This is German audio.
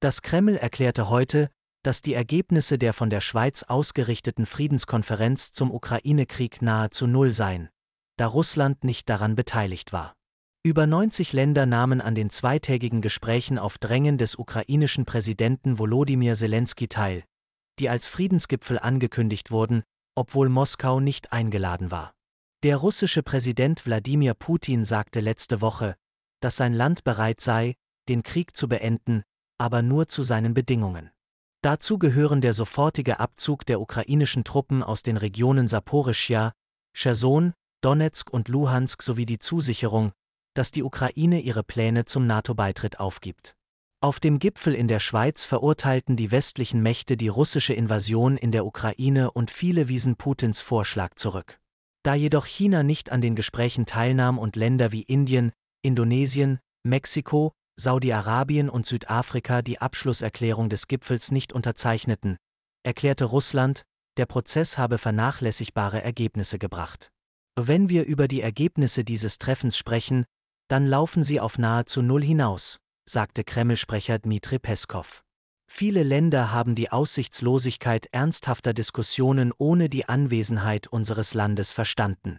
Das Kreml erklärte heute, dass die Ergebnisse der von der Schweiz ausgerichteten Friedenskonferenz zum Ukraine-Krieg nahezu null seien, da Russland nicht daran beteiligt war. Über 90 Länder nahmen an den zweitägigen Gesprächen auf Drängen des ukrainischen Präsidenten Volodymyr Zelensky teil, die als Friedensgipfel angekündigt wurden, obwohl Moskau nicht eingeladen war. Der russische Präsident Wladimir Putin sagte letzte Woche, dass sein Land bereit sei, den Krieg zu beenden, aber nur zu seinen Bedingungen. Dazu gehören der sofortige Abzug der ukrainischen Truppen aus den Regionen Saporischja, Cherson, Donetsk und Luhansk sowie die Zusicherung, dass die Ukraine ihre Pläne zum NATO-Beitritt aufgibt. Auf dem Gipfel in der Schweiz verurteilten die westlichen Mächte die russische Invasion in der Ukraine und viele wiesen Putins Vorschlag zurück. Da jedoch China nicht an den Gesprächen teilnahm und Länder wie Indien, Indonesien, Mexiko, Saudi-Arabien und Südafrika die Abschlusserklärung des Gipfels nicht unterzeichneten, erklärte Russland, der Prozess habe vernachlässigbare Ergebnisse gebracht. Wenn wir über die Ergebnisse dieses Treffens sprechen, dann laufen sie auf nahezu Null hinaus, sagte Kreml-Sprecher Dmitri Peskov. Viele Länder haben die Aussichtslosigkeit ernsthafter Diskussionen ohne die Anwesenheit unseres Landes verstanden.